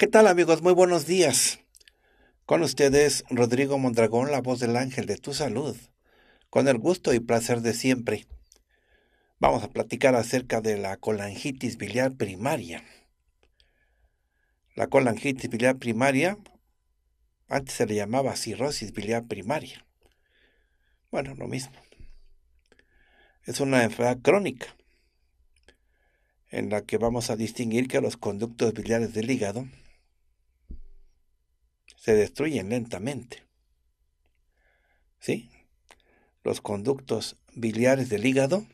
¿qué tal amigos? Muy buenos días. Con ustedes Rodrigo Mondragón, la voz del ángel de tu salud, con el gusto y placer de siempre. Vamos a platicar acerca de la colangitis biliar primaria. La colangitis biliar primaria, antes se le llamaba cirrosis biliar primaria. Bueno, lo mismo. Es una enfermedad crónica en la que vamos a distinguir que los conductos biliares del hígado se destruyen lentamente. ¿Sí? Los conductos biliares del hígado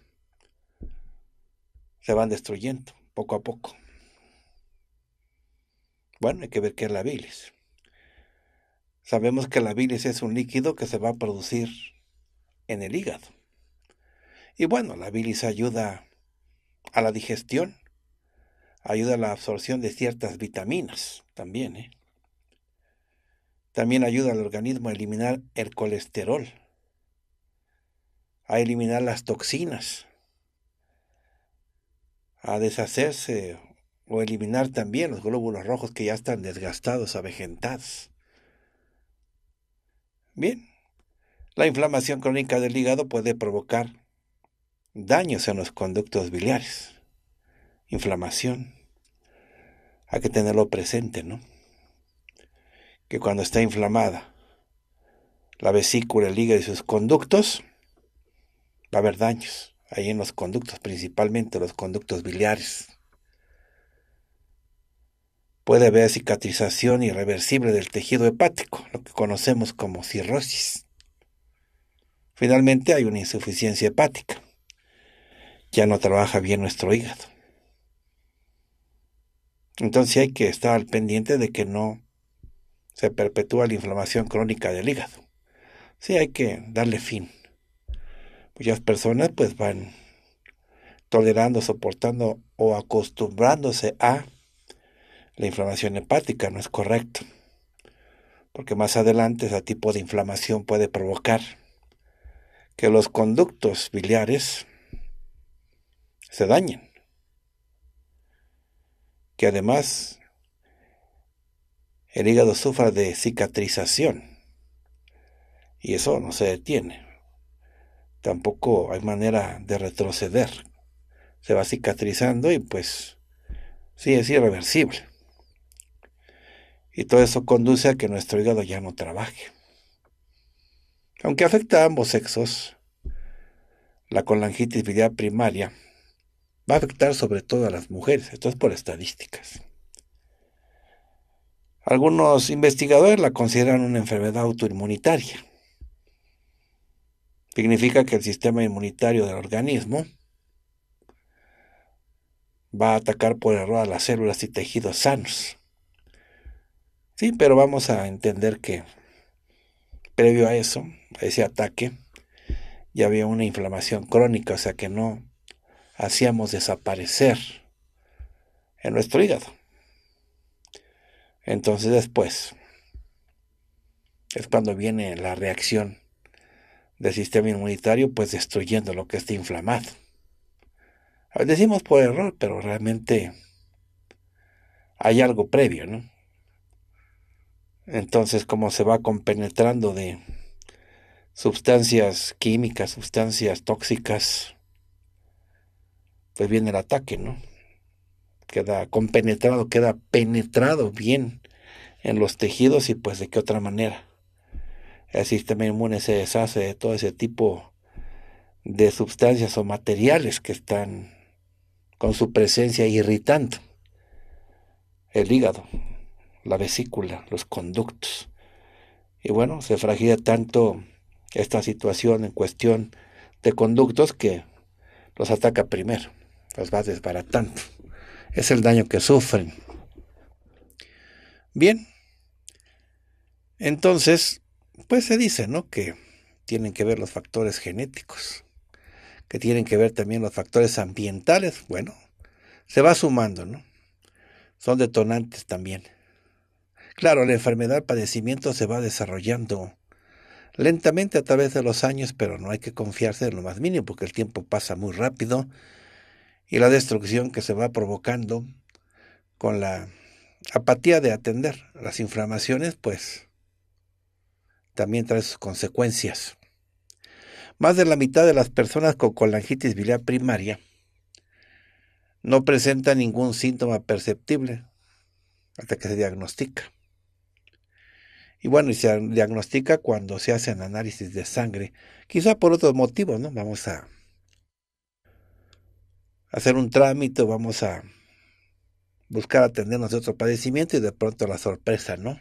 se van destruyendo poco a poco. Bueno, hay que ver qué es la bilis. Sabemos que la bilis es un líquido que se va a producir en el hígado. Y bueno, la bilis ayuda a la digestión, ayuda a la absorción de ciertas vitaminas también. ¿eh? También ayuda al organismo a eliminar el colesterol, a eliminar las toxinas, a deshacerse o eliminar también los glóbulos rojos que ya están desgastados, avejentados. Bien, la inflamación crónica del hígado puede provocar daños en los conductos biliares, inflamación. Hay que tenerlo presente, ¿no? que cuando está inflamada la vesícula, el hígado y sus conductos, va a haber daños ahí en los conductos, principalmente los conductos biliares. Puede haber cicatrización irreversible del tejido hepático, lo que conocemos como cirrosis. Finalmente hay una insuficiencia hepática. Ya no trabaja bien nuestro hígado. Entonces hay que estar al pendiente de que no se perpetúa la inflamación crónica del hígado. Sí, hay que darle fin. Muchas personas pues van tolerando, soportando o acostumbrándose a la inflamación hepática, no es correcto. Porque más adelante ese tipo de inflamación puede provocar que los conductos biliares se dañen. Que además el hígado sufra de cicatrización. Y eso no se detiene. Tampoco hay manera de retroceder. Se va cicatrizando y pues sí es irreversible. Y todo eso conduce a que nuestro hígado ya no trabaje. Aunque afecta a ambos sexos, la colangitis primaria va a afectar sobre todo a las mujeres, esto es por estadísticas. Algunos investigadores la consideran una enfermedad autoinmunitaria. Significa que el sistema inmunitario del organismo va a atacar por error a las células y tejidos sanos. Sí, pero vamos a entender que previo a eso, a ese ataque, ya había una inflamación crónica, o sea que no hacíamos desaparecer en nuestro hígado. Entonces después es cuando viene la reacción del sistema inmunitario, pues destruyendo lo que está inflamado. Decimos por error, pero realmente hay algo previo, ¿no? Entonces, como se va compenetrando de sustancias químicas, sustancias tóxicas, pues viene el ataque, ¿no? queda compenetrado, queda penetrado bien en los tejidos y pues de qué otra manera. El sistema inmune se deshace de todo ese tipo de sustancias o materiales que están con su presencia irritando el hígado, la vesícula, los conductos. Y bueno, se fragiliza tanto esta situación en cuestión de conductos que los ataca primero, los va desbaratando es el daño que sufren. Bien, entonces, pues se dice, ¿no? Que tienen que ver los factores genéticos, que tienen que ver también los factores ambientales, bueno, se va sumando, ¿no? Son detonantes también. Claro, la enfermedad, el padecimiento se va desarrollando lentamente a través de los años, pero no hay que confiarse en lo más mínimo, porque el tiempo pasa muy rápido y la destrucción que se va provocando con la apatía de atender las inflamaciones, pues también trae sus consecuencias. Más de la mitad de las personas con colangitis biliar primaria no presenta ningún síntoma perceptible hasta que se diagnostica. Y bueno, y se diagnostica cuando se hacen análisis de sangre, quizá por otros motivos, ¿no? Vamos a hacer un trámite vamos a buscar atendernos de otro padecimiento y de pronto la sorpresa, ¿no?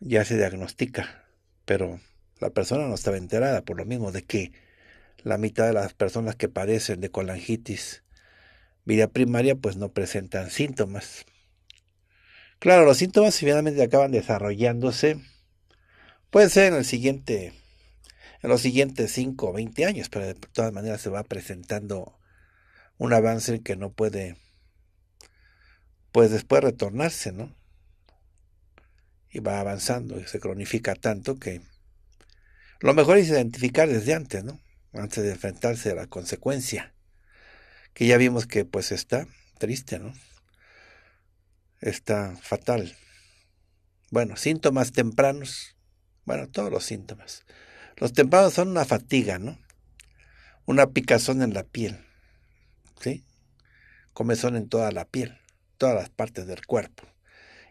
Ya se diagnostica, pero la persona no estaba enterada por lo mismo de que la mitad de las personas que padecen de colangitis Vida primaria pues no presentan síntomas. Claro, los síntomas finalmente acaban desarrollándose, puede ser en el siguiente en los siguientes 5 o 20 años, pero de todas maneras se va presentando un avance que no puede, pues después retornarse, ¿no? Y va avanzando y se cronifica tanto que lo mejor es identificar desde antes, ¿no? Antes de enfrentarse a la consecuencia, que ya vimos que pues está triste, ¿no? Está fatal. Bueno, síntomas tempranos, bueno, todos los síntomas. Los templados son una fatiga, ¿no? Una picazón en la piel, ¿sí? Comezón en toda la piel, todas las partes del cuerpo.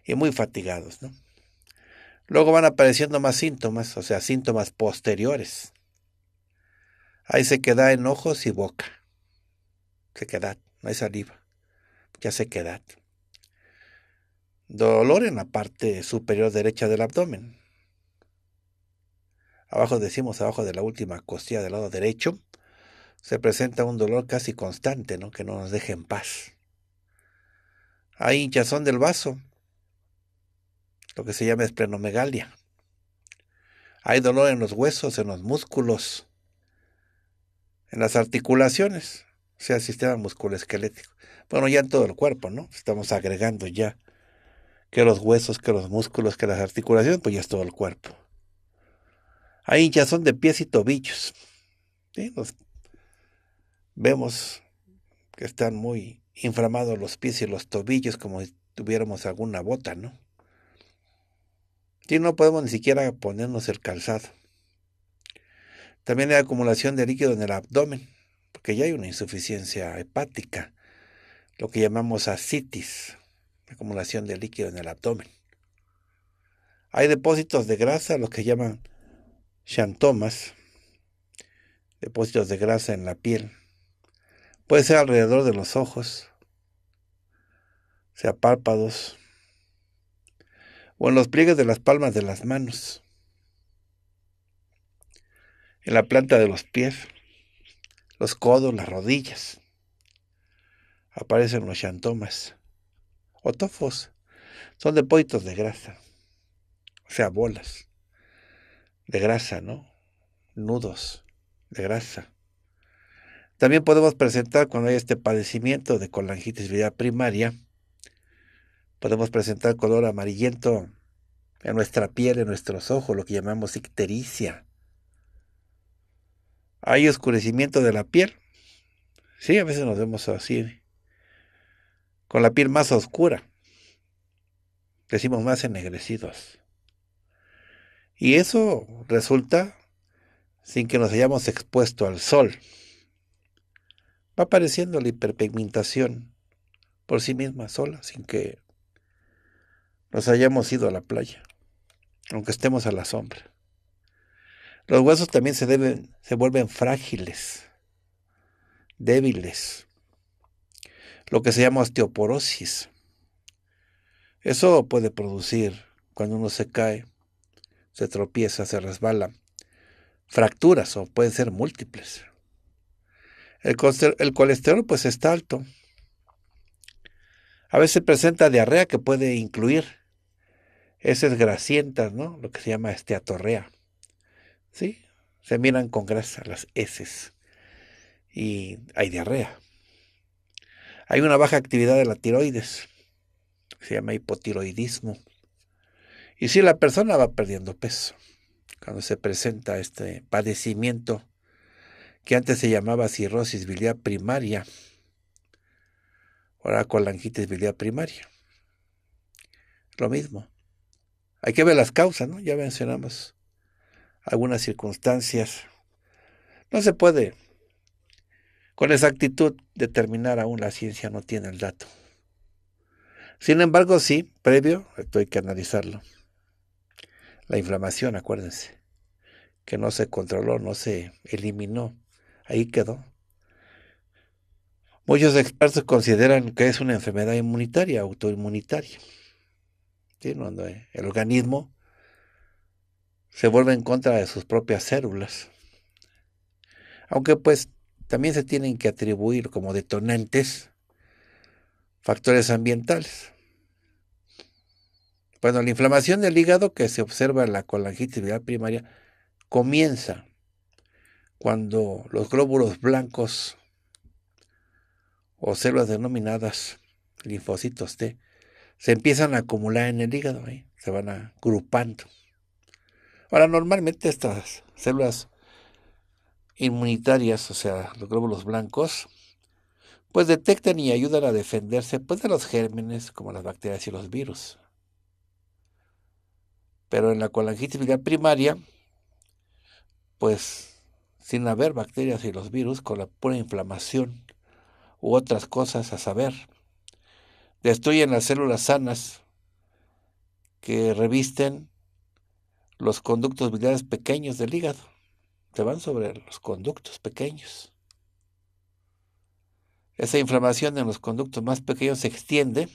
Y muy fatigados, ¿no? Luego van apareciendo más síntomas, o sea, síntomas posteriores. Ahí se queda en ojos y boca. se queda, no hay saliva, ya se queda. Dolor en la parte superior derecha del abdomen, abajo decimos abajo de la última costilla del lado derecho, se presenta un dolor casi constante, ¿no? que no nos deje en paz. Hay hinchazón del vaso, lo que se llama esplenomegalia. Hay dolor en los huesos, en los músculos, en las articulaciones, o sea, el sistema musculoesquelético. Bueno, ya en todo el cuerpo, ¿no? Estamos agregando ya que los huesos, que los músculos, que las articulaciones, pues ya es todo el cuerpo. Hay hinchazón de pies y tobillos. vemos que están muy inflamados los pies y los tobillos como si tuviéramos alguna bota, ¿no? Y no podemos ni siquiera ponernos el calzado. También hay acumulación de líquido en el abdomen, porque ya hay una insuficiencia hepática, lo que llamamos ascitis, acumulación de líquido en el abdomen. Hay depósitos de grasa, los que llaman xantomas, depósitos de grasa en la piel. Puede ser alrededor de los ojos, sea párpados, o en los pliegues de las palmas de las manos, en la planta de los pies, los codos, las rodillas. Aparecen los chantomas o tofos. Son depósitos de grasa, o sea, bolas de grasa, ¿no? Nudos de grasa. También podemos presentar cuando hay este padecimiento de colangitis viral primaria, podemos presentar color amarillento en nuestra piel, en nuestros ojos, lo que llamamos ictericia. Hay oscurecimiento de la piel. Sí, a veces nos vemos así, con la piel más oscura. Decimos más ennegrecidos. Y eso resulta sin que nos hayamos expuesto al sol. Va apareciendo la hiperpigmentación por sí misma sola, sin que nos hayamos ido a la playa, aunque estemos a la sombra. Los huesos también se, deben, se vuelven frágiles, débiles, lo que se llama osteoporosis. Eso puede producir, cuando uno se cae, se tropieza, se resbala. Fracturas o pueden ser múltiples. El, colesterol pues está alto. A veces presenta diarrea que puede incluir heces grasientas, ¿no? Lo que se llama esteatorrea. ¿Sí? Se miran con grasa las heces y hay diarrea. Hay una baja actividad de la tiroides, se llama hipotiroidismo. Y si la persona va perdiendo peso, cuando se presenta este padecimiento que antes se llamaba cirrosis bilia primaria, ahora colangitis bilia primaria. Lo mismo. Hay que ver las causas, ¿no? Ya mencionamos algunas circunstancias. No se puede con exactitud determinar aún, la ciencia no tiene el dato. Sin embargo, sí, previo, esto hay que analizarlo la inflamación, acuérdense, que no se controló, no se eliminó, ahí quedó. Muchos expertos consideran que es una enfermedad inmunitaria, autoinmunitaria. el organismo se vuelve en contra de sus propias células. Aunque pues también se tienen que atribuir como detonantes factores ambientales. Bueno, la inflamación del hígado que se observa en la colangitis primaria comienza cuando los glóbulos blancos o células denominadas linfocitos T se empiezan a acumular en el hígado, ¿eh? se van agrupando. Ahora, normalmente estas células inmunitarias, o sea, los glóbulos blancos, pues detectan y ayudan a defenderse pues, de los gérmenes como las bacterias y los virus. Pero en la colangitis biliar primaria, pues sin haber bacterias y los virus, con la pura inflamación u otras cosas a saber, destruyen las células sanas que revisten los conductos biliares pequeños del hígado. Se van sobre los conductos pequeños. Esa inflamación en los conductos más pequeños se extiende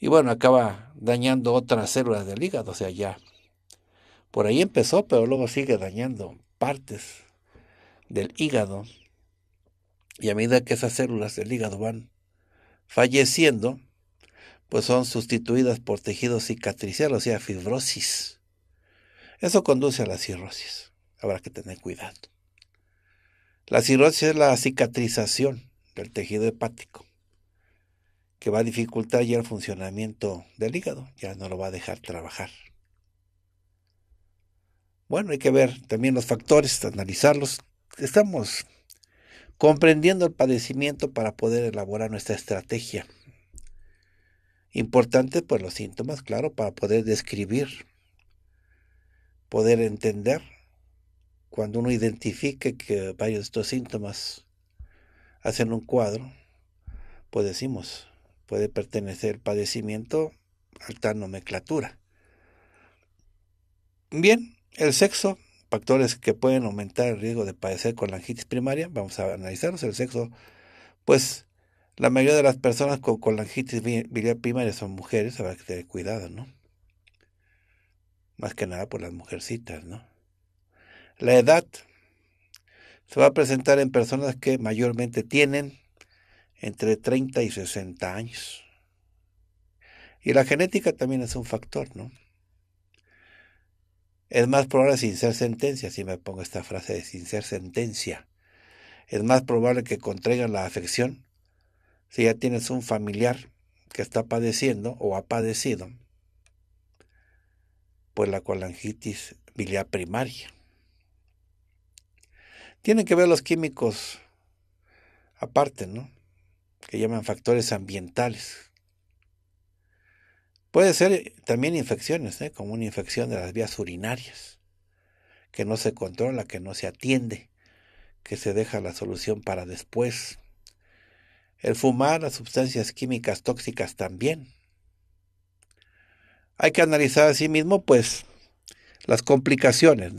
y bueno, acaba dañando otras células del hígado, o sea, ya. Por ahí empezó, pero luego sigue dañando partes del hígado. Y a medida que esas células del hígado van falleciendo, pues son sustituidas por tejido cicatricial, o sea, fibrosis. Eso conduce a la cirrosis. Habrá que tener cuidado. La cirrosis es la cicatrización del tejido hepático que va a dificultar ya el funcionamiento del hígado, ya no lo va a dejar trabajar. Bueno, hay que ver también los factores, analizarlos. Estamos comprendiendo el padecimiento para poder elaborar nuestra estrategia. Importante, pues los síntomas, claro, para poder describir, poder entender cuando uno identifique que varios de estos síntomas hacen un cuadro, pues decimos, puede pertenecer padecimiento a tal nomenclatura. Bien, el sexo, factores que pueden aumentar el riesgo de padecer con colangitis primaria, vamos a analizarnos El sexo, pues la mayoría de las personas con colangitis biliar primaria son mujeres, habrá que tener cuidado, ¿no? Más que nada por las mujercitas, ¿no? La edad se va a presentar en personas que mayormente tienen entre 30 y 60 años. Y la genética también es un factor, ¿no? Es más probable sin ser sentencia, si me pongo esta frase de sin ser sentencia. Es más probable que contraigan la afección si ya tienes un familiar que está padeciendo o ha padecido, pues la colangitis biliar primaria. Tienen que ver los químicos aparte, ¿no? que llaman factores ambientales. Puede ser eh, también infecciones, ¿eh? como una infección de las vías urinarias, que no se controla, que no se atiende, que se deja la solución para después. El fumar, las sustancias químicas tóxicas también. Hay que analizar asimismo, sí pues, las complicaciones,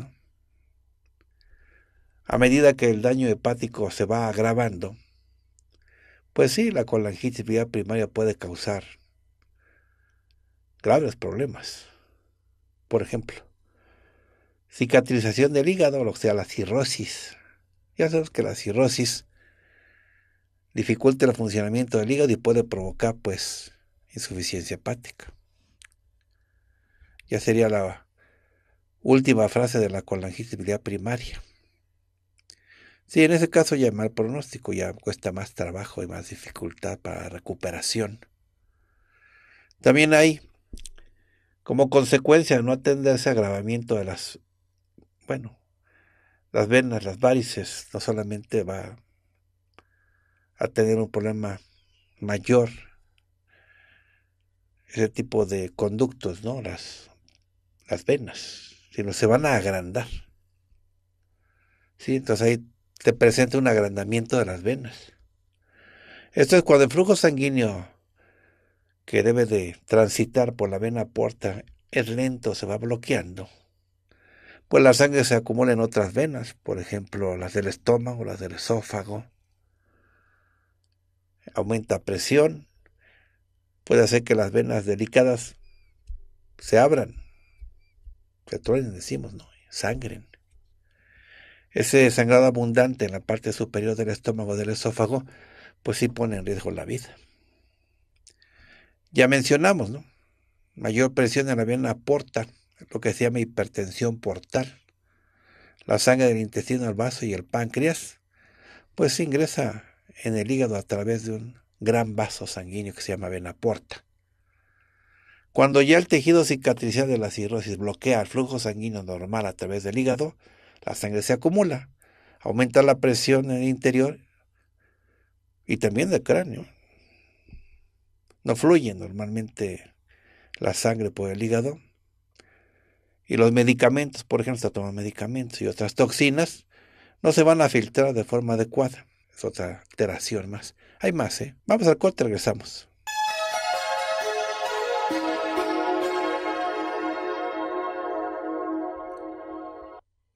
A medida que el daño hepático se va agravando, pues sí, la colangitis primaria puede causar graves problemas. Por ejemplo, cicatrización del hígado, o sea, la cirrosis. Ya sabemos que la cirrosis dificulta el funcionamiento del hígado y puede provocar, pues, insuficiencia hepática. Ya sería la última frase de la colangitis primaria. Sí, en ese caso ya mal pronóstico, ya cuesta más trabajo y más dificultad para recuperación. También hay, como consecuencia no atender ese agravamiento de las, bueno, las venas, las varices, no solamente va a tener un problema mayor ese tipo de conductos, ¿no? Las, las venas, sino se van a agrandar. ¿Sí? Entonces ahí te presenta un agrandamiento de las venas. Esto es cuando el flujo sanguíneo que debe de transitar por la vena puerta es lento, se va bloqueando, pues la sangre se acumula en otras venas, por ejemplo las del estómago, las del esófago. Aumenta presión, puede hacer que las venas delicadas se abran, se truenen, decimos, ¿no? Sangren. Ese sangrado abundante en la parte superior del estómago del esófago, pues sí pone en riesgo la vida. Ya mencionamos, ¿no? Mayor presión en la vena porta, lo que se llama hipertensión portal. La sangre del intestino al vaso y el páncreas, pues ingresa en el hígado a través de un gran vaso sanguíneo que se llama vena porta. Cuando ya el tejido cicatricial de la cirrosis bloquea el flujo sanguíneo normal a través del hígado, la sangre se acumula, aumenta la presión en el interior y también del cráneo. No fluye normalmente la sangre por el hígado. Y los medicamentos, por ejemplo, se toman medicamentos y otras toxinas, no se van a filtrar de forma adecuada. Es otra alteración más. Hay más, ¿eh? Vamos al corte, regresamos.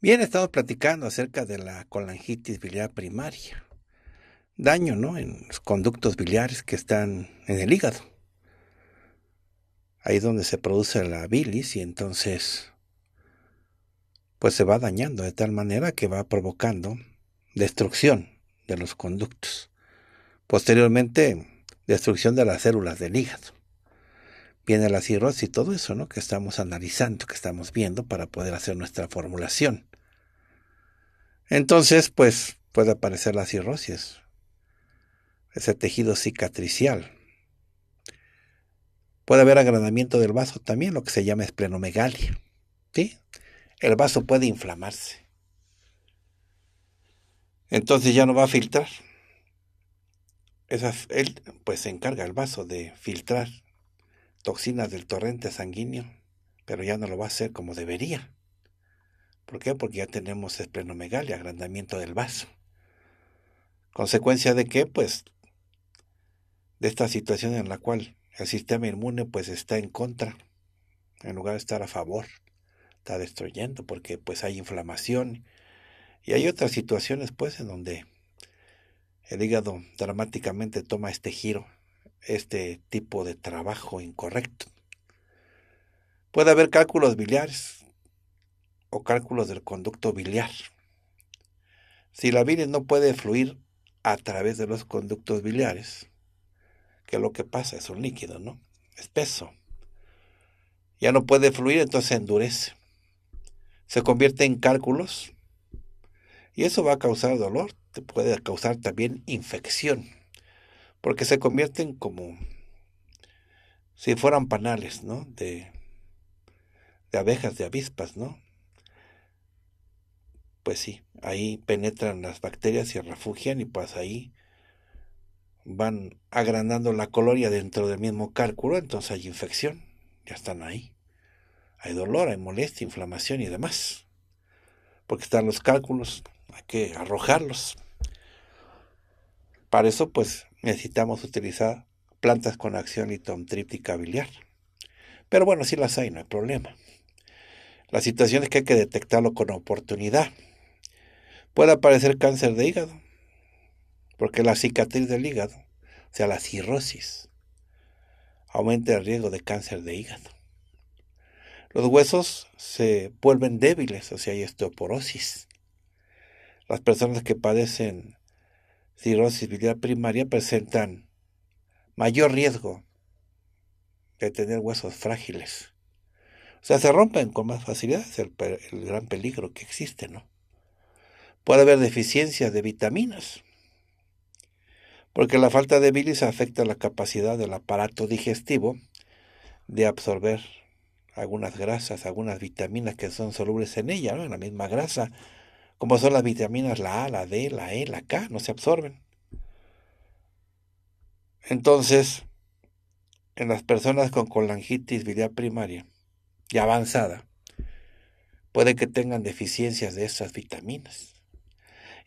Bien, estamos platicando acerca de la colangitis biliar primaria. Daño, ¿no? En los conductos biliares que están en el hígado. Ahí es donde se produce la bilis y entonces pues se va dañando de tal manera que va provocando destrucción de los conductos. Posteriormente, destrucción de las células del hígado. Viene la cirrosis y todo eso, ¿no? Que estamos analizando, que estamos viendo para poder hacer nuestra formulación. Entonces, pues puede aparecer la cirrosis, ese tejido cicatricial. Puede haber agrandamiento del vaso también, lo que se llama esplenomegalia. ¿sí? El vaso puede inflamarse. Entonces ya no va a filtrar. él pues se encarga el vaso de filtrar toxinas del torrente sanguíneo, pero ya no lo va a hacer como debería. ¿Por qué? Porque ya tenemos esplenomegalia, agrandamiento del vaso. ¿Consecuencia de qué? Pues de esta situación en la cual el sistema inmune pues está en contra, en lugar de estar a favor, está destruyendo porque pues hay inflamación y hay otras situaciones pues en donde el hígado dramáticamente toma este giro, este tipo de trabajo incorrecto. Puede haber cálculos biliares, o cálculos del conducto biliar. Si la bilis no puede fluir a través de los conductos biliares, que lo que pasa es un líquido, ¿no? Espeso. Ya no puede fluir, entonces endurece. Se convierte en cálculos y eso va a causar dolor, te puede causar también infección, porque se convierten como si fueran panales, ¿no? De, de abejas, de avispas, ¿no? pues sí, ahí penetran las bacterias, se refugian y pues ahí van agrandando la colonia dentro del mismo cálculo, entonces hay infección, ya están ahí. Hay dolor, hay molestia, inflamación y demás. Porque están los cálculos, hay que arrojarlos. Para eso, pues necesitamos utilizar plantas con acción litomtríptica biliar. Pero bueno, si las hay, no hay problema. La situación es que hay que detectarlo con oportunidad puede aparecer cáncer de hígado, porque la cicatriz del hígado, o sea, la cirrosis, aumenta el riesgo de cáncer de hígado. Los huesos se vuelven débiles, o sea, hay osteoporosis. Las personas que padecen cirrosis biliar primaria presentan mayor riesgo de tener huesos frágiles. O sea, se rompen con más facilidad, es el, el gran peligro que existe, ¿no? Puede haber deficiencias de vitaminas, porque la falta de bilis afecta la capacidad del aparato digestivo de absorber algunas grasas, algunas vitaminas que son solubles en ella, en la misma grasa, como son las vitaminas la A, la D, la E, la K, no se absorben. Entonces, en las personas con colangitis biliar primaria y avanzada, puede que tengan deficiencias de esas vitaminas.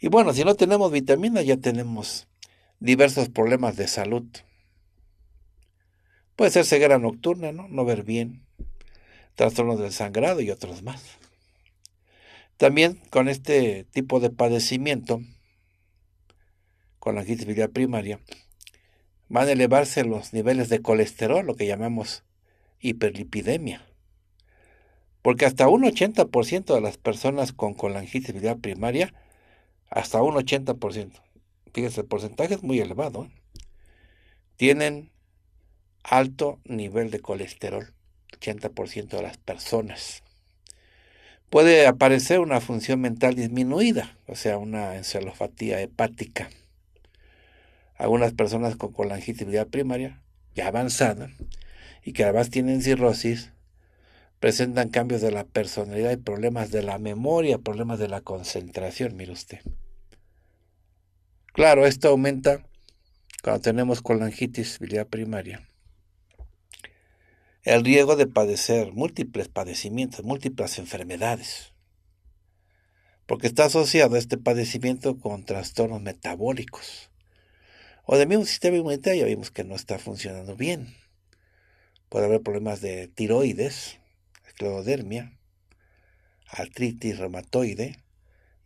Y bueno, si no tenemos vitaminas ya tenemos diversos problemas de salud. Puede ser ceguera nocturna, ¿no? No ver bien, trastornos del sangrado y otros más. También con este tipo de padecimiento, con la primaria, van a elevarse los niveles de colesterol, lo que llamamos hiperlipidemia. Porque hasta un 80% de las personas con colangitis biliar primaria hasta un 80%. Fíjense, el porcentaje es muy elevado. ¿eh? Tienen alto nivel de colesterol, 80% de las personas. Puede aparecer una función mental disminuida, o sea, una encefalopatía hepática. Algunas personas con colangitividad primaria ya avanzada y que además tienen cirrosis presentan cambios de la personalidad y problemas de la memoria, problemas de la concentración, mire usted. Claro, esto aumenta cuando tenemos colangitis biliar primaria. El riesgo de padecer múltiples padecimientos, múltiples enfermedades, porque está asociado a este padecimiento con trastornos metabólicos o de mismo sistema inmunitario, ya vimos que no está funcionando bien. Puede haber problemas de tiroides, esclerodermia, artritis reumatoide,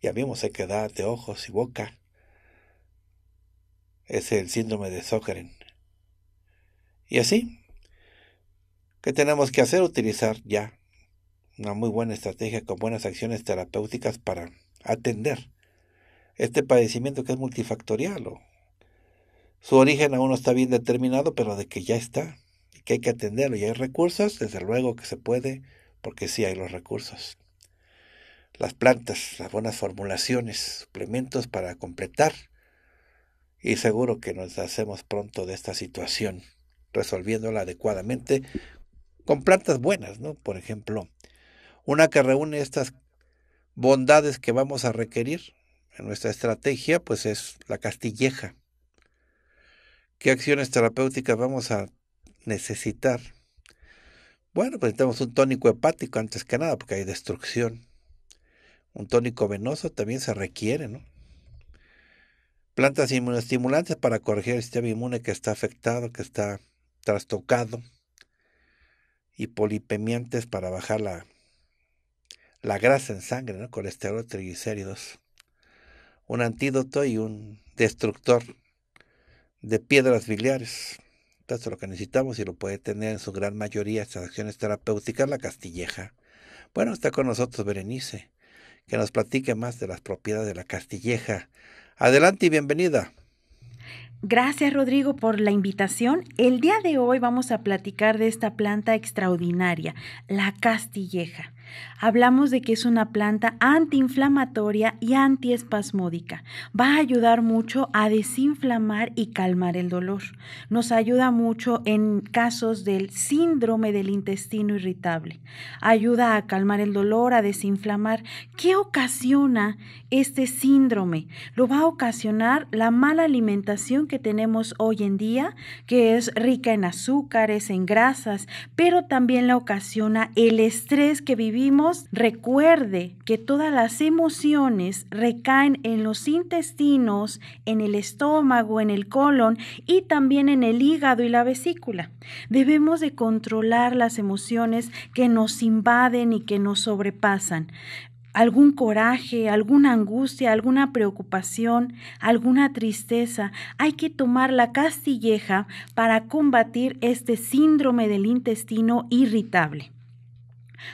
y habíamos sequedad de ojos y boca. Es el síndrome de Sokeren. Y así, ¿qué tenemos que hacer? Utilizar ya una muy buena estrategia con buenas acciones terapéuticas para atender este padecimiento que es multifactorial. O su origen aún no está bien determinado, pero de que ya está, que hay que atenderlo y hay recursos, desde luego que se puede, porque sí hay los recursos. Las plantas, las buenas formulaciones, suplementos para completar. Y seguro que nos hacemos pronto de esta situación, resolviéndola adecuadamente con plantas buenas, ¿no? Por ejemplo, una que reúne estas bondades que vamos a requerir en nuestra estrategia, pues es la castilleja. ¿Qué acciones terapéuticas vamos a necesitar? Bueno, pues necesitamos un tónico hepático antes que nada, porque hay destrucción. Un tónico venoso también se requiere, ¿no? Plantas inmunostimulantes para corregir el sistema inmune que está afectado, que está trastocado. Y polipemiantes para bajar la, la grasa en sangre, ¿no? colesterol, triglicéridos. Un antídoto y un destructor de piedras biliares es lo que necesitamos y lo puede tener en su gran mayoría estas acciones terapéuticas la castilleja. Bueno, está con nosotros Berenice, que nos platique más de las propiedades de la castilleja. Adelante y bienvenida. Gracias Rodrigo por la invitación. El día de hoy vamos a platicar de esta planta extraordinaria, la castilleja. Hablamos de que es una planta antiinflamatoria y antiespasmódica. Va a ayudar mucho a desinflamar y calmar el dolor. Nos ayuda mucho en casos del síndrome del intestino irritable. Ayuda a calmar el dolor, a desinflamar. ¿Qué ocasiona este síndrome? Lo va a ocasionar la mala alimentación que tenemos hoy en día, que es rica en azúcares, en grasas, pero también la ocasiona el estrés que vivimos recuerde que todas las emociones recaen en los intestinos, en el estómago, en el colon y también en el hígado y la vesícula. Debemos de controlar las emociones que nos invaden y que nos sobrepasan algún coraje, alguna angustia, alguna preocupación, alguna tristeza. Hay que tomar la castilleja para combatir este síndrome del intestino irritable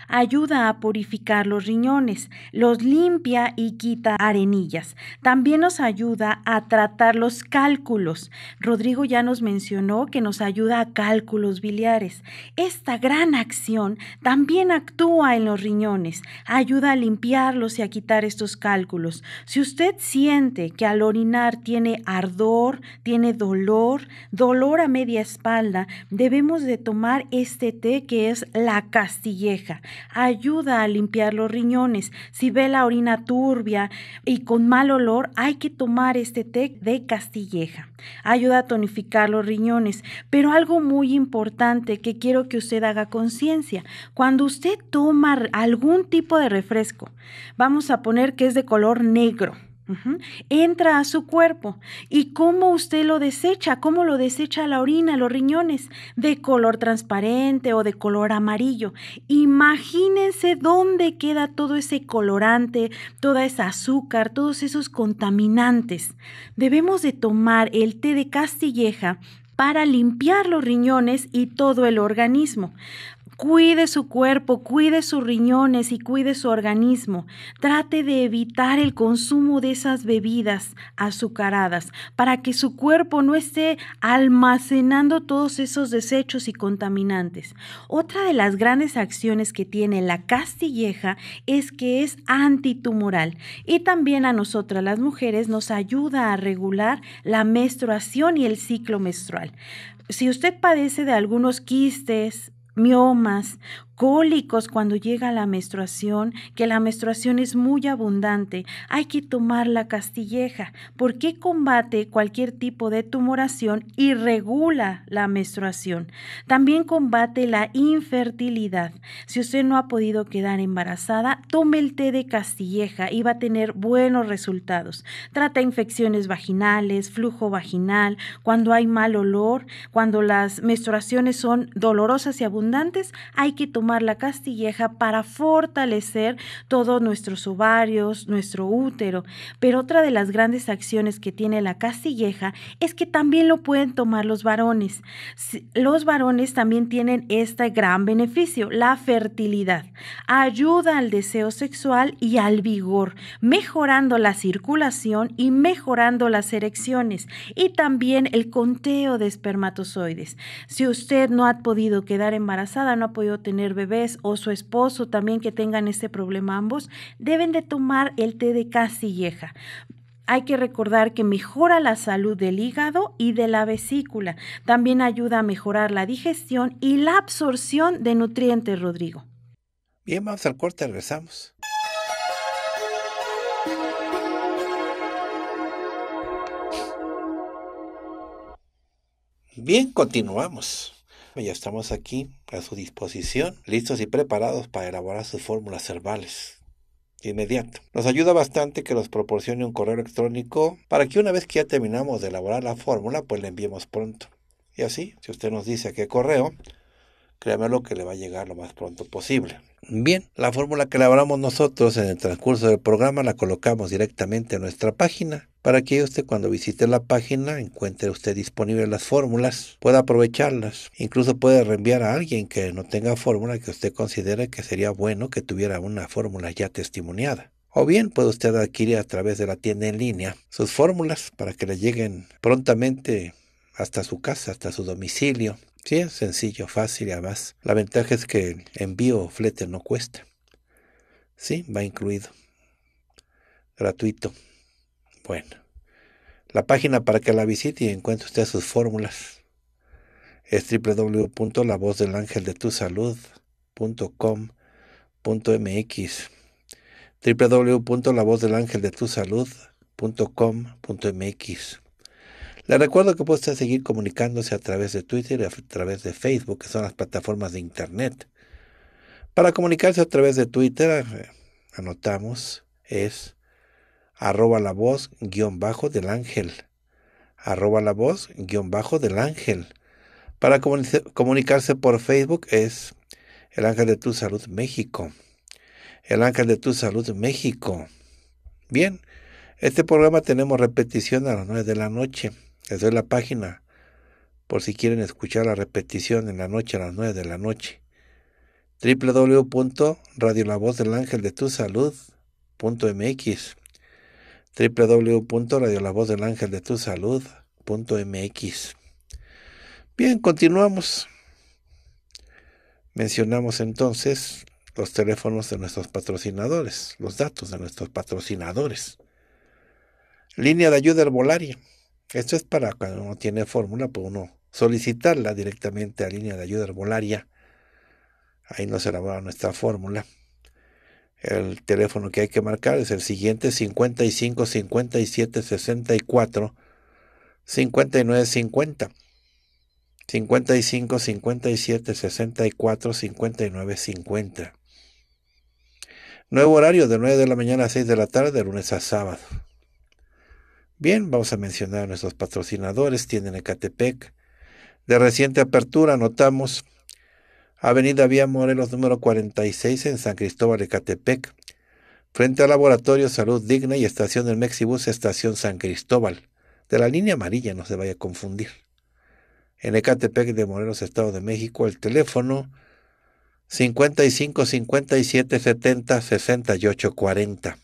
ayuda a purificar los riñones, los limpia y quita arenillas. También nos ayuda a tratar los cálculos. Rodrigo ya nos mencionó que nos ayuda a cálculos biliares. Esta gran acción también actúa en los riñones, ayuda a limpiarlos y a quitar estos cálculos. Si usted siente que al orinar tiene ardor, tiene dolor, dolor a media espalda, debemos de tomar este té que es la castilleja ayuda a limpiar los riñones. Si ve la orina turbia y con mal olor, hay que tomar este té de castilleja. Ayuda a tonificar los riñones. Pero algo muy importante que quiero que usted haga conciencia, cuando usted toma algún tipo de refresco, vamos a poner que es de color negro Entra a su cuerpo. ¿Y cómo usted lo desecha? ¿Cómo lo desecha la orina, los riñones? De color transparente o de color amarillo. Imagínense dónde queda todo ese colorante, toda esa azúcar, todos esos contaminantes. Debemos de tomar el té de castilleja para limpiar los riñones y todo el organismo. Cuide su cuerpo, cuide sus riñones y cuide su organismo. Trate de evitar el consumo de esas bebidas azucaradas para que su cuerpo no esté almacenando todos esos desechos y contaminantes. Otra de las grandes acciones que tiene la castilleja es que es antitumoral y también a nosotras las mujeres nos ayuda a regular la menstruación y el ciclo menstrual. Si usted padece de algunos quistes, miomas cólicos cuando llega la menstruación, que la menstruación es muy abundante. Hay que tomar la castilleja porque combate cualquier tipo de tumoración y regula la menstruación. También combate la infertilidad. Si usted no ha podido quedar embarazada, tome el té de castilleja y va a tener buenos resultados. Trata infecciones vaginales, flujo vaginal, cuando hay mal olor, cuando las menstruaciones son dolorosas y abundantes, hay que tomar la castilleja para fortalecer todos nuestros ovarios, nuestro útero. Pero otra de las grandes acciones que tiene la castilleja es que también lo pueden tomar los varones. Los varones también tienen este gran beneficio, la fertilidad. Ayuda al deseo sexual y al vigor, mejorando la circulación y mejorando las erecciones y también el conteo de espermatozoides. Si usted no ha podido quedar embarazada, no ha podido tener bebés o su esposo también que tengan este problema ambos, deben de tomar el té de castilleja hay que recordar que mejora la salud del hígado y de la vesícula. También ayuda a mejorar la digestión y la absorción de nutrientes, Rodrigo. Bien, vamos al corte, regresamos. Bien, continuamos ya estamos aquí a su disposición, listos y preparados para elaborar sus fórmulas herbales inmediato. Nos ayuda bastante que nos proporcione un correo electrónico para que una vez que ya terminamos de elaborar la fórmula, pues le enviemos pronto. Y así, si usted nos dice a qué correo, créame lo que le va a llegar lo más pronto posible. Bien, la fórmula que elaboramos nosotros en el transcurso del programa la colocamos directamente en nuestra página para que usted cuando visite la página encuentre usted disponible las fórmulas, pueda aprovecharlas, incluso puede reenviar a alguien que no tenga fórmula que usted considere que sería bueno que tuviera una fórmula ya testimoniada. O bien puede usted adquirir a través de la tienda en línea sus fórmulas para que le lleguen prontamente hasta su casa, hasta su domicilio, Sí, es sencillo, fácil y además. La ventaja es que el envío o flete no cuesta. Sí, va incluido. Gratuito. Bueno. La página para que la visite y encuentre usted sus fórmulas es www.lavozdelangeldetusalud.com.mx www.lavozdelangeldetusalud.com.mx le recuerdo que puede seguir comunicándose a través de Twitter y a través de Facebook, que son las plataformas de Internet. Para comunicarse a través de Twitter, eh, anotamos, es arroba la voz guión bajo del ángel. Arroba la voz guión bajo del ángel. Para comunicarse por Facebook es el ángel de tu salud México. El ángel de tu salud México. Bien, este programa tenemos repetición a las 9 de la noche. Les doy la página por si quieren escuchar la repetición en la noche a las 9 de la noche. www.radiolavozdelangeldetusalud.mx www.radiolavozdelangeldetusalud.mx Bien, continuamos. Mencionamos entonces los teléfonos de nuestros patrocinadores, los datos de nuestros patrocinadores. Línea de ayuda herbolaria esto es para cuando uno tiene fórmula, pues uno solicitarla directamente a línea de ayuda herbolaria. Ahí nos elabora nuestra fórmula. El teléfono que hay que marcar es el siguiente 55 57 64 59 50. 55 57 64 59 50. Nuevo horario de 9 de la mañana a 6 de la tarde, de lunes a sábado. Bien, vamos a mencionar a nuestros patrocinadores. Tienen Ecatepec. De reciente apertura, notamos Avenida Vía Morelos número 46 en San Cristóbal, Ecatepec, frente al Laboratorio Salud Digna y Estación del Mexibus, Estación San Cristóbal, de la línea amarilla, no se vaya a confundir. En Ecatepec de Morelos, Estado de México, el teléfono 55 57 70 68 40.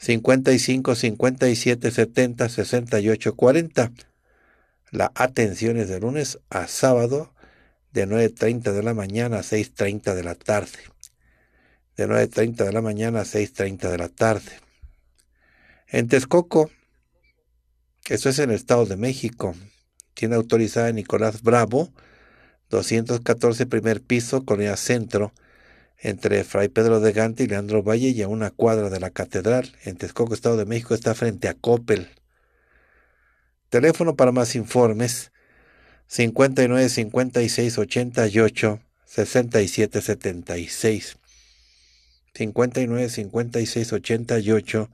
55 57 70 68 40. La atención es de lunes a sábado de 9.30 de la mañana a 6.30 de la tarde. De 9.30 de la mañana a 6.30 de la tarde. En Texcoco, eso es en el Estado de México, tiene autorizada Nicolás Bravo, 214 primer piso, el Centro, entre Fray Pedro de Gante y Leandro Valle y a una cuadra de la catedral. En Texcoco, Estado de México, está frente a Coppel. Teléfono para más informes 59 56 88 67 76. 59 56 88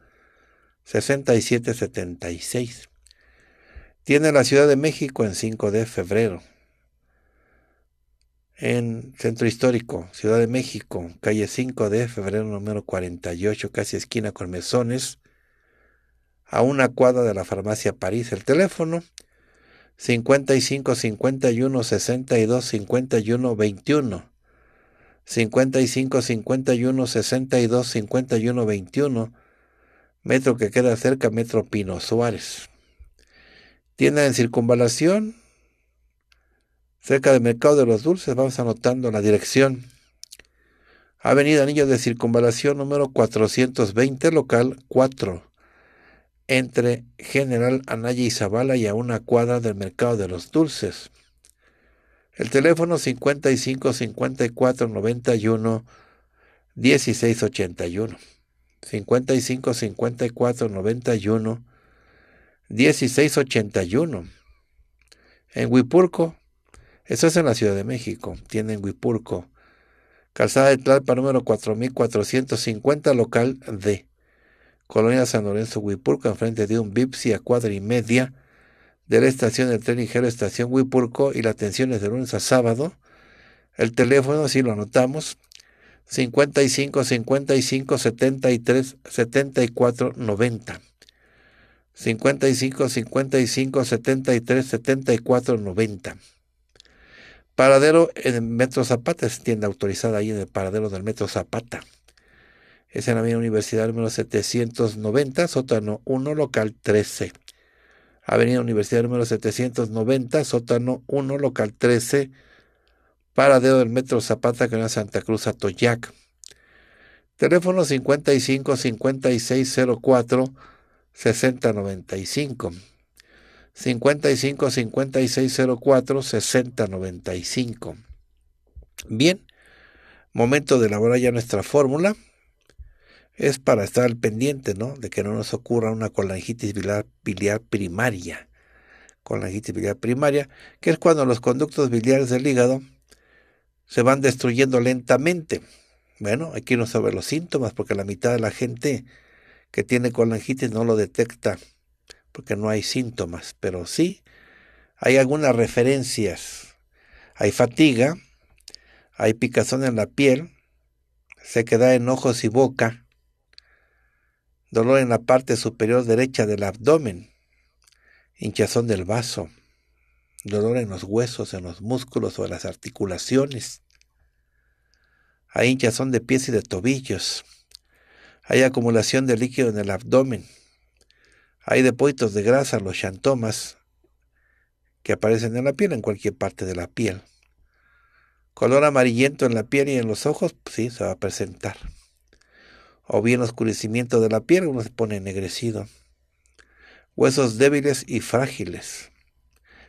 67 76. Tiene la Ciudad de México en 5 de febrero en Centro Histórico, Ciudad de México, calle 5 de febrero número 48, casi esquina con mesones, a una cuadra de la farmacia París. El teléfono 55 51 62 51 21. 55 51 62 51 21. Metro que queda cerca, Metro Pino Suárez. Tienda en circunvalación, Cerca del mercado de los dulces vamos anotando la dirección. Avenida Anillo de Circunvalación número 420, local 4, entre General Anaya y y a una cuadra del mercado de los dulces. El teléfono 55 54 91 16 81. 55 54 91 16 En Huipurco eso es en la Ciudad de México, tiene en Huipurco. Calzada de Tlalpa número 4450, local D. Colonia San Lorenzo, Huipurco, enfrente de un Bipsi a cuadra y media de la estación del tren ligero Estación Huipurco y la atención es de lunes a sábado. El teléfono, si lo anotamos, 55 55 73 74 90. 55 55 73 74 90. Paradero en el Metro Zapata, es tienda autorizada ahí en el paradero del Metro Zapata. Es en la universidad número 790, sótano 1, local 13. Avenida Universidad número 790, sótano 1, local 13, paradero del Metro Zapata, que Santa Cruz, Atoyac. Teléfono 55 5604 6095. 55 5604 6095. Bien, momento de elaborar ya nuestra fórmula. Es para estar al pendiente, ¿no? De que no nos ocurra una colangitis biliar primaria. Colangitis biliar primaria, que es cuando los conductos biliares del hígado se van destruyendo lentamente. Bueno, aquí no sabe los síntomas, porque la mitad de la gente que tiene colangitis no lo detecta porque no hay síntomas, pero sí hay algunas referencias. Hay fatiga, hay picazón en la piel, se queda en ojos y boca, dolor en la parte superior derecha del abdomen, hinchazón del vaso, dolor en los huesos, en los músculos o en las articulaciones. Hay hinchazón de pies y de tobillos. Hay acumulación de líquido en el abdomen, hay depósitos de grasa, los xantomas, que aparecen en la piel, en cualquier parte de la piel. Color amarillento en la piel y en los ojos, pues sí, se va a presentar. O bien oscurecimiento de la piel, uno se pone ennegrecido. Huesos débiles y frágiles.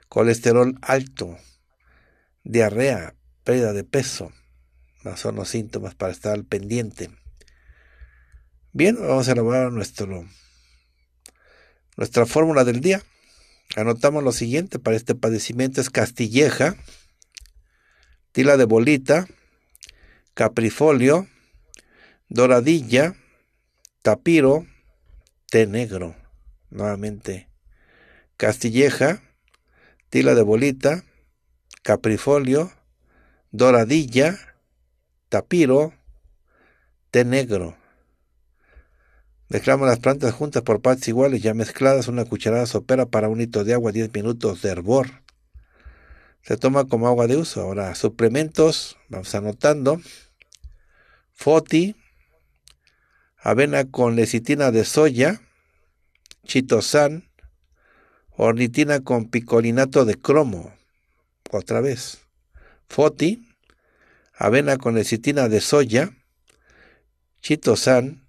Colesterol alto. Diarrea, pérdida de peso. Son los síntomas para estar al pendiente. Bien, vamos a elaborar nuestro nuestra fórmula del día. Anotamos lo siguiente para este padecimiento es castilleja, tila de bolita, caprifolio, doradilla, tapiro, té negro. Nuevamente, castilleja, tila de bolita, caprifolio, doradilla, tapiro, té negro. Mezclamos las plantas juntas por partes iguales, ya mezcladas, una cucharada sopera para un hito de agua, 10 minutos de hervor. Se toma como agua de uso. Ahora, suplementos, vamos anotando. Foti, avena con lecitina de soya, chitosan, ornitina con picolinato de cromo. Otra vez. Foti, avena con lecitina de soya, chitosan,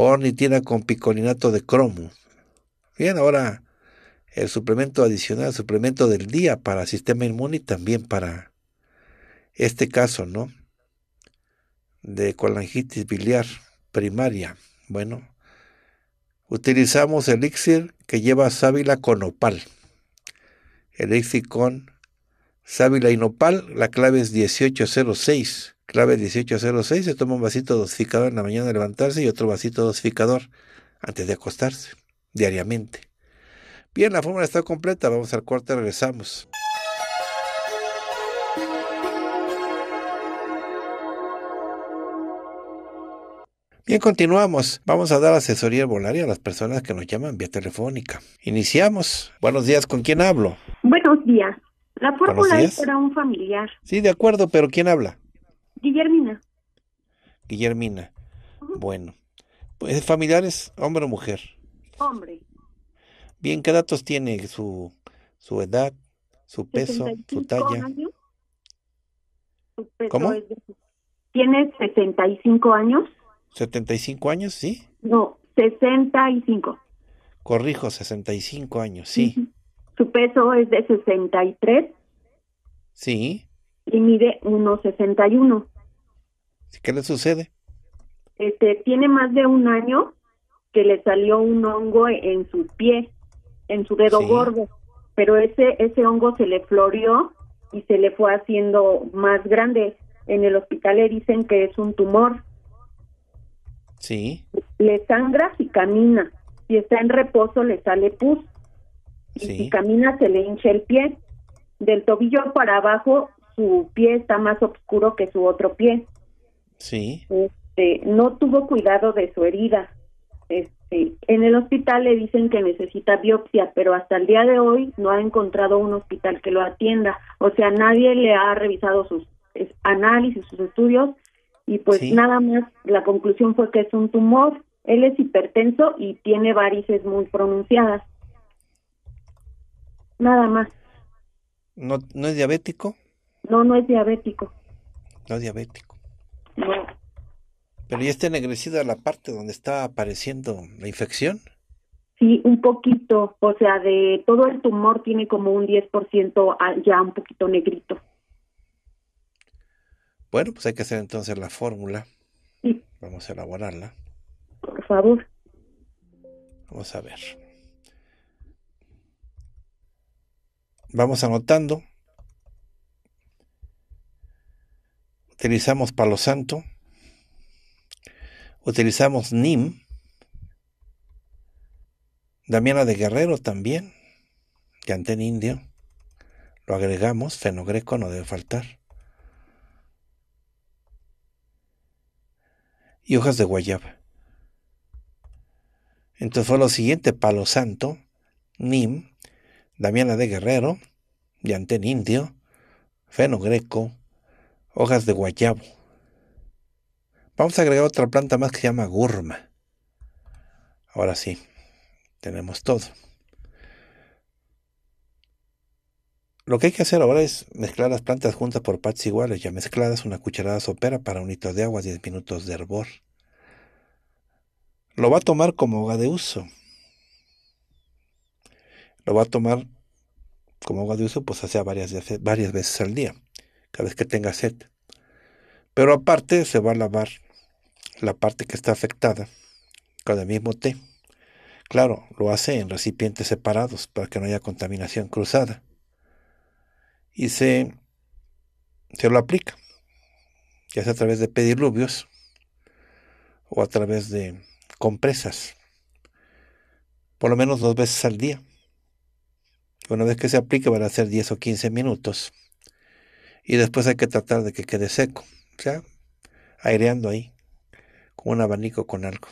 ornitina con picolinato de cromo. Bien, ahora el suplemento adicional, el suplemento del día para sistema inmune y también para este caso, ¿no? De colangitis biliar primaria. Bueno, utilizamos elixir que lleva sábila con opal. Elixir con sábila y nopal, la clave es 1806 clave 1806, se toma un vasito dosificador en la mañana de levantarse y otro vasito dosificador antes de acostarse, diariamente. Bien, la fórmula está completa, vamos al y regresamos. Bien, continuamos. Vamos a dar asesoría volaria a las personas que nos llaman vía telefónica. Iniciamos. Buenos días, ¿con quién hablo? Buenos días. La fórmula es para un familiar. Sí, de acuerdo, pero ¿quién habla? Guillermina. Guillermina. Bueno. Pues, ¿Familiares, hombre o mujer? Hombre. Bien, ¿qué datos tiene su, su edad, su peso, su talla? Años. ¿Cómo? ¿Tiene 65 años? ¿75 años, sí? No, 65. Corrijo, 65 años, sí. Su peso es de 63. Sí y mide 1,61. ¿Qué le sucede? Este, tiene más de un año que le salió un hongo en su pie, en su dedo gordo, pero ese, ese hongo se le floreó y se le fue haciendo más grande. En el hospital le dicen que es un tumor. Sí. Le sangra si camina. Si está en reposo le sale pus. Y si camina se le hincha el pie. Del tobillo para abajo su pie está más oscuro que su otro pie. Sí. Este, no tuvo cuidado de su herida. Este, en el hospital le dicen que necesita biopsia, pero hasta el día de hoy no ha encontrado un hospital que lo atienda. O sea, nadie le ha revisado sus análisis, sus estudios, y pues nada más la conclusión fue que es un tumor. Él es hipertenso y tiene varices muy pronunciadas. Nada más. no es diabético? No, no es diabético. No diabético. No. Pero ya está ennegrecida la parte donde está apareciendo la infección. Sí, un poquito, o sea, de todo el tumor tiene como un 10% ya un poquito negrito. Bueno, pues hay que hacer entonces la fórmula. Vamos a elaborarla. Por favor. Vamos a ver. Vamos anotando. utilizamos palo santo, utilizamos NIM, Damiana de Guerrero también, en indio, lo agregamos, fenogreco no debe faltar. Y hojas de guayaba. Entonces fue lo siguiente, palo santo, NIM, Damiana de Guerrero, en indio, fenogreco, hojas de guayabo. Vamos a agregar otra planta más que se llama gurma. Ahora sí, tenemos todo. Lo que hay que hacer ahora es mezclar las plantas juntas por partes iguales, ya mezcladas, una cucharada sopera para un litro de agua, 10 minutos de hervor. Lo va a tomar como hoga de uso. Lo va a tomar como hoga de uso, pues hace varias, varias veces al día cada vez que tenga sed. Pero aparte se va a lavar la parte que está afectada con el mismo té. Claro, lo hace en recipientes separados para que no haya contaminación cruzada. Y se, se lo aplica, ya sea a través de pediluvios o a través de compresas, por lo menos dos veces al día. Una vez que se aplique van a ser 10 o 15 minutos y después hay que tratar de que quede seco, o sea, aireando ahí, con un abanico con algo.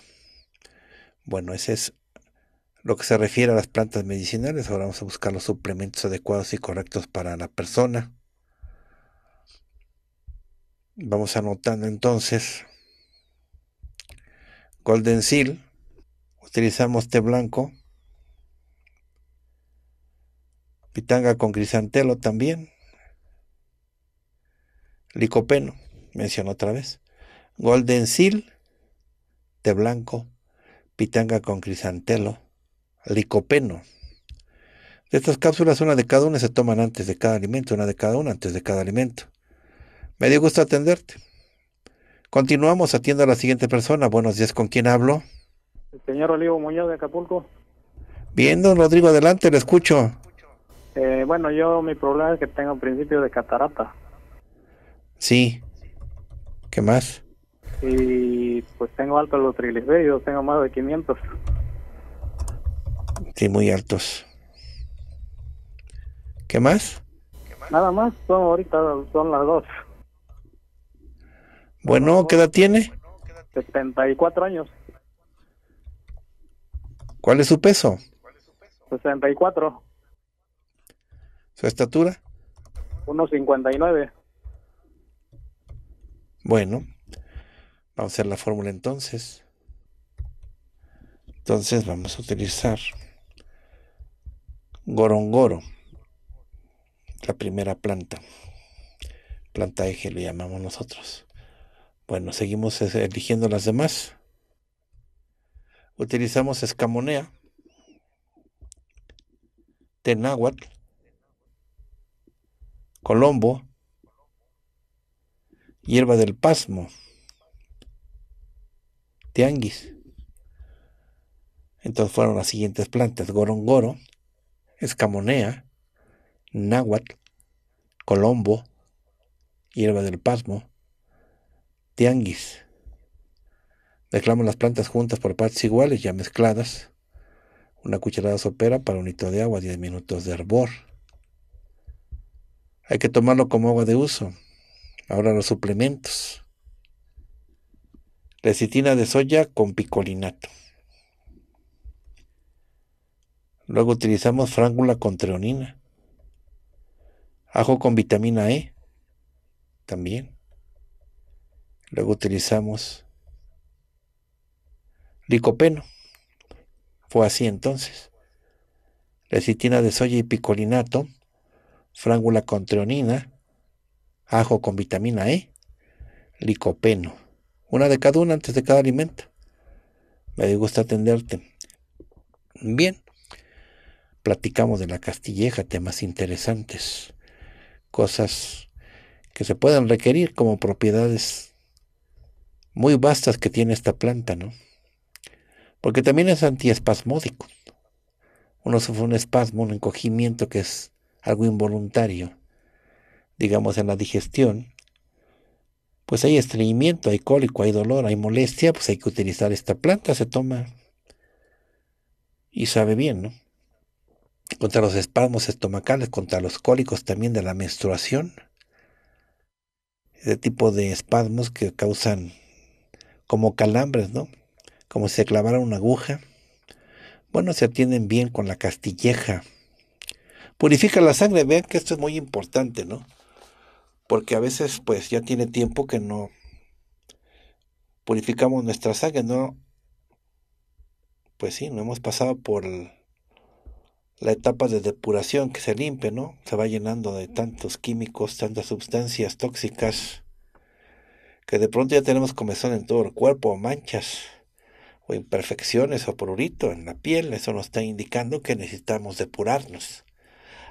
Bueno, ese es lo que se refiere a las plantas medicinales. Ahora vamos a buscar los suplementos adecuados y correctos para la persona. Vamos anotando entonces Golden Seal. Utilizamos té blanco. Pitanga con crisantelo también licopeno, mencionó otra vez, golden seal, de blanco, pitanga con crisantelo, licopeno. De estas cápsulas, una de cada una se toman antes de cada alimento, una de cada una antes de cada alimento. Me dio gusto atenderte. Continuamos, atiendo a la siguiente persona. Buenos días, ¿con quién hablo? El señor Olivo Muñoz de Acapulco. Bien, don Rodrigo, adelante, le escucho. Eh, bueno, yo mi problema es que tengo principio de catarata. Sí. ¿Qué más? Y pues tengo altos los triglicéridos, tengo más de 500. Sí, muy altos. ¿Qué más? Nada más, son ahorita son las dos. Bueno, ¿qué edad tiene? 74 años. ¿Cuál es su peso? 64. ¿Su estatura? 1,59. Bueno, vamos a hacer la fórmula entonces. Entonces vamos a utilizar gorongoro, la primera planta. Planta eje lo llamamos nosotros. Bueno, seguimos eligiendo las demás. Utilizamos escamonea, tenáhuatl, colombo, hierba del pasmo, tianguis. Entonces fueron las siguientes plantas: gorongoro, escamonea, náhuatl, colombo, hierba del pasmo, tianguis. Mezclamos las plantas juntas por partes iguales, ya mezcladas. Una cucharada sopera para un litro de agua, 10 minutos de hervor. Hay que tomarlo como agua de uso. Ahora los suplementos. Lecitina de soya con picolinato. Luego utilizamos frángula con treonina. Ajo con vitamina E. También. Luego utilizamos licopeno. Fue así entonces. Lecitina de soya y picolinato. Frángula con treonina Ajo con vitamina E, licopeno. Una de cada una antes de cada alimento. Me gusta atenderte. Bien. Platicamos de la castilleja, temas interesantes. Cosas que se puedan requerir como propiedades muy vastas que tiene esta planta, ¿no? Porque también es antiespasmódico. Uno sufre un espasmo, un encogimiento que es algo involuntario digamos, en la digestión, pues hay estreñimiento, hay cólico, hay dolor, hay molestia, pues hay que utilizar esta planta, se toma y sabe bien, ¿no? Contra los espasmos estomacales, contra los cólicos también de la menstruación, ese tipo de espasmos que causan como calambres, ¿no? Como si se clavara una aguja. Bueno, se atienden bien con la castilleja. Purifica la sangre, vean que esto es muy importante, ¿no? porque a veces pues ya tiene tiempo que no purificamos nuestra sangre, no, pues sí, no hemos pasado por la etapa de depuración que se limpe ¿no? Se va llenando de tantos químicos, tantas sustancias tóxicas, que de pronto ya tenemos comezón en todo el cuerpo, manchas, o imperfecciones, o prurito en la piel, eso nos está indicando que necesitamos depurarnos.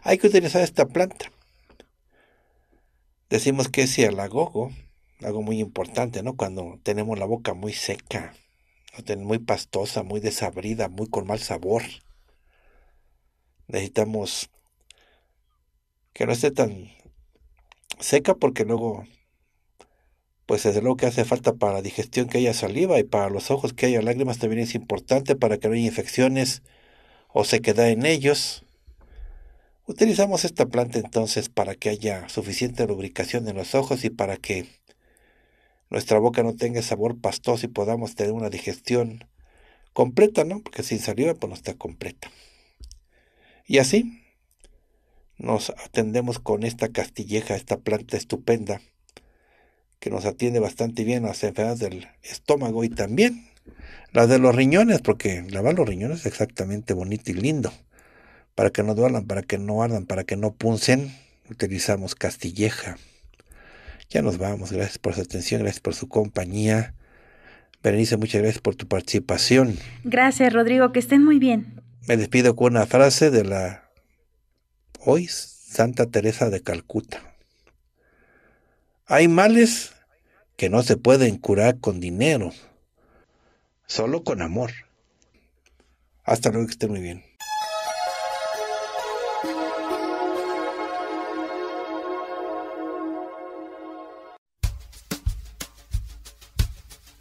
Hay que utilizar esta planta. Decimos que es agogo, algo muy importante, ¿no? Cuando tenemos la boca muy seca, muy pastosa, muy desabrida, muy con mal sabor. Necesitamos que no esté tan seca porque luego, pues desde luego que hace falta para la digestión que haya saliva y para los ojos que haya lágrimas también es importante para que no haya infecciones o se queda en ellos. Utilizamos esta planta entonces para que haya suficiente lubricación en los ojos y para que nuestra boca no tenga sabor pastoso y podamos tener una digestión completa, ¿no? Porque sin saliva pues no está completa. Y así nos atendemos con esta castilleja, esta planta estupenda que nos atiende bastante bien a las enfermedades del estómago y también las de los riñones, porque lavar los riñones es exactamente bonito y lindo. Para que no duelan, para que no ardan, para que no puncen, utilizamos Castilleja. Ya nos vamos, gracias por su atención, gracias por su compañía. Berenice, muchas gracias por tu participación. Gracias, Rodrigo, que estén muy bien. Me despido con una frase de la hoy Santa Teresa de Calcuta. Hay males que no se pueden curar con dinero, solo con amor. Hasta luego, que estén muy bien.